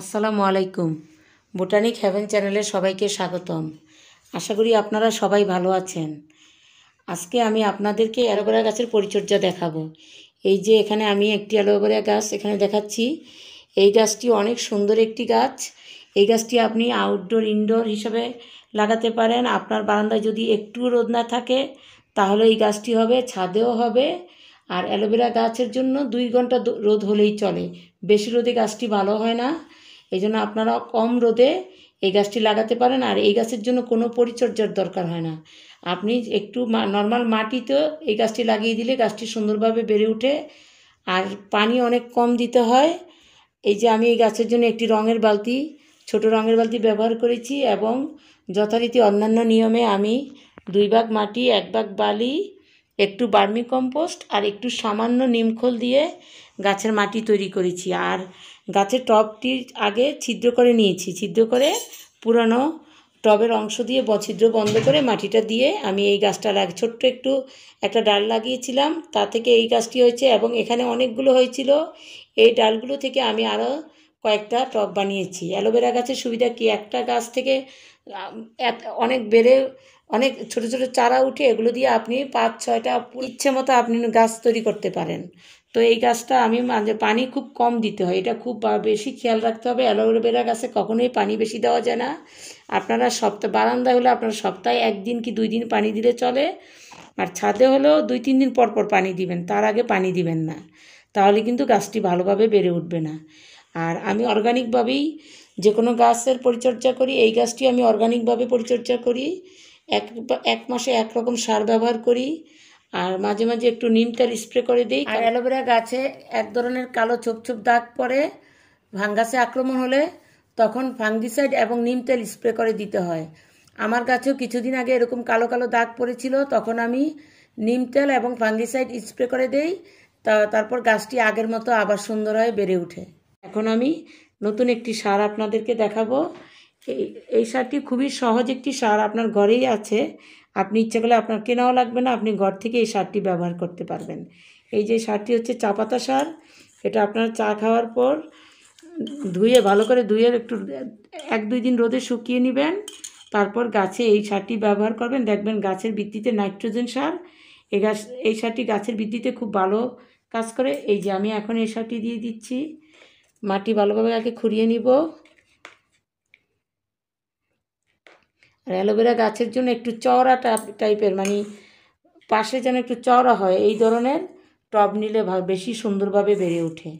আসসালামু আলাইকুম botanic haven চ্যানেলে সবাইকে স্বাগতম আশা করি আপনারা সবাই ভালো আছেন আজকে আমি আপনাদেরকে অ্যালোভেরা গাছের পরিচর্যা দেখাবো এই যে এখানে আমি একটি অ্যালোভেরা গাছ এখানে দেখাচ্ছি এই গাছটি অনেক সুন্দর একটি গাছ এই গাছটি আপনি আউটডোর ইনডোর হিসাবে লাগাতে পারেন আপনার বারান্দায় যদি একটু রোদ না থাকে তাহলে এই গাছটি হবে ছাদেও হবে আর অ্যালোভেরা গাছের জন্য দুই ঘন্টা রোদ হলেই চলে বেশি রোদে গাছটি ভালো হয় না এই জন্য আপনারা কম রোদে এই গাছটি লাগাতে পারেন আর এই গাছের জন্য কোনো পরিচর্যার দরকার হয় না আপনি একটু নর্মাল মাটিতে এই গাছটি লাগিয়ে দিলে গাছটি সুন্দরভাবে বেড়ে উঠে আর পানি অনেক কম দিতে হয় এই যে আমি এই গাছের জন্য একটি রঙের বালতি ছোট রঙের বালতি ব্যবহার করেছি এবং যথারীতি অন্যান্য নিয়মে আমি দুই ভাগ মাটি এক ভাগ বালি একটু বার্মি কম্পোস্ট আর একটু সামান্য নিমখোল দিয়ে গাছের মাটি তৈরি করেছি আর গাছের টবটির আগে ছিদ্র করে নিয়েছি ছিদ্র করে পুরানো টবের অংশ দিয়ে বছিদ্র বন্ধ করে মাটিটা দিয়ে আমি এই গাছটা লাগ ছোট্ট একটু একটা ডাল লাগিয়েছিলাম তা থেকে এই গাছটি হয়েছে এবং এখানে অনেকগুলো হয়েছিল এই ডালগুলো থেকে আমি আরও কয়েকটা টব বানিয়েছি অ্যালোভেরা গাছের সুবিধা কি একটা গাছ থেকে অনেক বেড়ে অনেক ছোট ছোট চারা উঠে এগুলো দিয়ে আপনি পাঁচ ছয়টা ইচ্ছে মতো আপনি গাছ তৈরি করতে পারেন তো এই গাছটা আমি মাঝে পানি খুব কম দিতে হয় এটা খুব বেশি খেয়াল রাখতে হবে অ্যালোভেরা গাছে কখনোই পানি বেশি দেওয়া যায় না আপনারা সপ্তাহ বারান্দা হলে আপনারা সপ্তাহে একদিন কি দুই দিন পানি দিলে চলে আর ছাদে হলেও দুই তিন দিন পর পর পানি দিবেন তার আগে পানি দিবেন না তাহলে কিন্তু গাছটি ভালোভাবে বেড়ে উঠবে না আর আমি অর্গানিকভাবেই যে কোনো গাছের পরিচর্যা করি এই গাছটি আমি অর্গানিকভাবে পরিচর্যা করি এক এক মাসে একরকম সার ব্যবহার করি আর মাঝে মাঝে একটু তেল স্প্রে করে দিই আর অ্যালোভেরা গাছে এক ধরনের কালো ছোপ ছোপ দাগ পড়ে ভাঙ্গাসে আক্রমণ হলে তখন ফাঙ্গিসাইড এবং নিম তেল স্প্রে করে দিতে হয় আমার গাছেও কিছুদিন আগে এরকম কালো কালো দাগ পড়েছিল তখন আমি নিম তেল এবং ফাঙ্গিসাইড স্প্রে করে দেই তা তারপর গাছটি আগের মতো আবার সুন্দর হয়ে বেড়ে উঠে এখন আমি নতুন একটি সার আপনাদেরকে দেখাবো এই এই সারটি খুবই সহজ একটি সার আপনার ঘরেই আছে আপনি ইচ্ছে করলে আপনার কেনাও লাগবে না আপনি ঘর থেকে এই সারটি ব্যবহার করতে পারবেন এই যে সারটি হচ্ছে চা পাতা সার এটা আপনার চা খাওয়ার পর ধুয়ে ভালো করে ধুয়ে একটু এক দুই দিন রোদে শুকিয়ে নেবেন তারপর গাছে এই সারটি ব্যবহার করবেন দেখবেন গাছের ভিত্তিতে নাইট্রোজেন সার এই গাছ এই সারটি গাছের ভিত্তিতে খুব ভালো কাজ করে এই যে আমি এখন এই সারটি দিয়ে দিচ্ছি মাটি ভালোভাবে আগে খুঁড়িয়ে নিব আর অ্যালোভেরা গাছের জন্য একটু চওড়া টাইপের মানে পাশে যেন একটু চওড়া হয় এই ধরনের টব নিলে বেশি সুন্দরভাবে বেড়ে ওঠে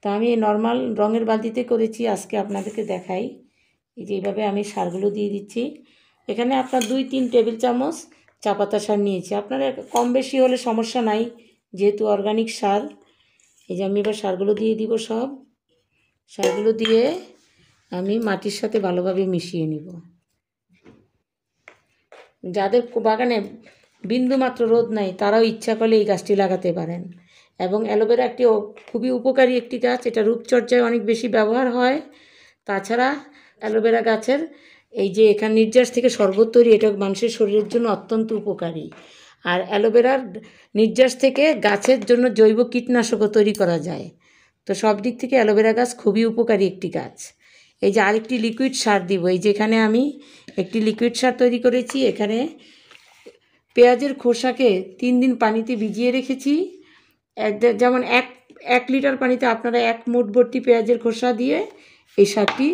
তা আমি এই নর্মাল রঙের বালতিতে করেছি আজকে আপনাদেরকে দেখাই এই যে এইভাবে আমি সারগুলো দিয়ে দিচ্ছি এখানে আপনার দুই তিন টেবিল চামচ চা পাতা সার নিয়েছি আপনারা কম বেশি হলে সমস্যা নাই যেহেতু অর্গানিক সার এই যে আমি এবার সারগুলো দিয়ে দিব সব সারগুলো দিয়ে আমি মাটির সাথে ভালোভাবে মিশিয়ে নিব যাদের বাগানে বিন্দুমাত্র রোদ নাই তারাও ইচ্ছা করলে এই গাছটি লাগাতে পারেন এবং অ্যালোভেরা একটি খুবই উপকারী একটি গাছ এটা রূপচর্চায় অনেক বেশি ব্যবহার হয় তাছাড়া অ্যালোভেরা গাছের এই যে এখানে নির্যাস থেকে শরবত তৈরি এটা মানুষের শরীরের জন্য অত্যন্ত উপকারী আর অ্যালোভেরার নির্যাস থেকে গাছের জন্য জৈব কীটনাশকও তৈরি করা যায় তো সব দিক থেকে অ্যালোভেরা গাছ খুবই উপকারী একটি গাছ এই যে আরেকটি লিকুইড সার দিব এই যেখানে আমি একটি লিকুইড সার তৈরি করেছি এখানে পেঁয়াজের খোসাকে তিন দিন পানিতে ভিজিয়ে রেখেছি যেমন এক এক লিটার পানিতে আপনারা এক মুঠ ভর্তি পেঁয়াজের খোসা দিয়ে এই সারটি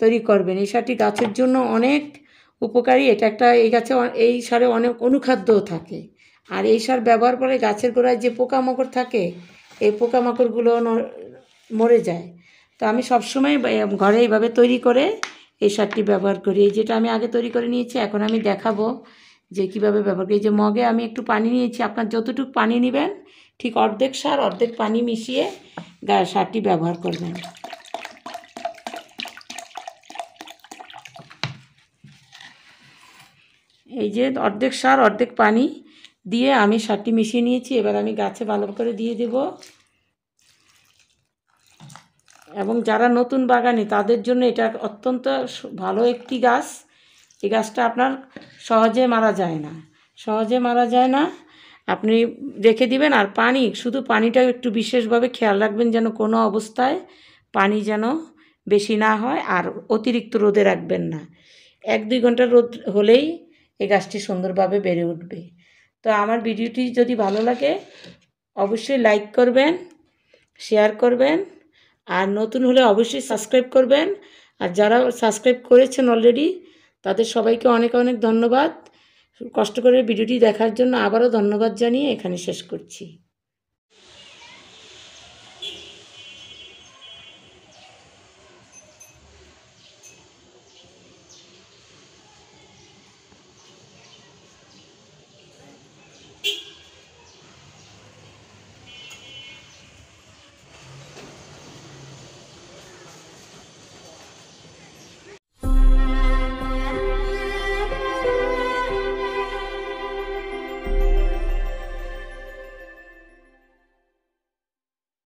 তৈরি করবেন এই সারটি গাছের জন্য অনেক উপকারী এটা একটা এই গাছে এই সারে অনেক অনুখাদ্যও থাকে আর এই সার ব্যবহার করে গাছের গোড়ায় যে পোকামাকড় থাকে এই পোকামাকড়গুলো মরে যায় তো আমি সবসময় ঘরে এইভাবে তৈরি করে এই সারটি ব্যবহার করি এই যেটা আমি আগে তৈরি করে নিয়েছি এখন আমি দেখাবো যে কিভাবে ব্যবহার করি যে মগে আমি একটু পানি নিয়েছি আপনার যতটুকু পানি নেবেন ঠিক অর্ধেক সার অর্ধেক পানি মিশিয়ে সারটি ব্যবহার করবেন এই যে অর্ধেক সার অর্ধেক পানি দিয়ে আমি সারটি মিশিয়ে নিয়েছি এবার আমি গাছে ভালো করে দিয়ে দেবো এবং যারা নতুন বাগানি তাদের জন্য এটা অত্যন্ত ভালো একটি গাছ এই গাছটা আপনার সহজে মারা যায় না সহজে মারা যায় না আপনি রেখে দিবেন আর পানি শুধু পানিটা একটু বিশেষভাবে খেয়াল রাখবেন যেন কোনো অবস্থায় পানি যেন বেশি না হয় আর অতিরিক্ত রোদে রাখবেন না এক দুই ঘন্টা রোদ হলেই এই গাছটি সুন্দরভাবে বেড়ে উঠবে তো আমার ভিডিওটি যদি ভালো লাগে অবশ্যই লাইক করবেন শেয়ার করবেন আর নতুন হলে অবশ্যই সাবস্ক্রাইব করবেন আর যারা সাবস্ক্রাইব করেছেন অলরেডি তাদের সবাইকে অনেক অনেক ধন্যবাদ কষ্ট করে ভিডিওটি দেখার জন্য আবারও ধন্যবাদ জানিয়ে এখানে শেষ করছি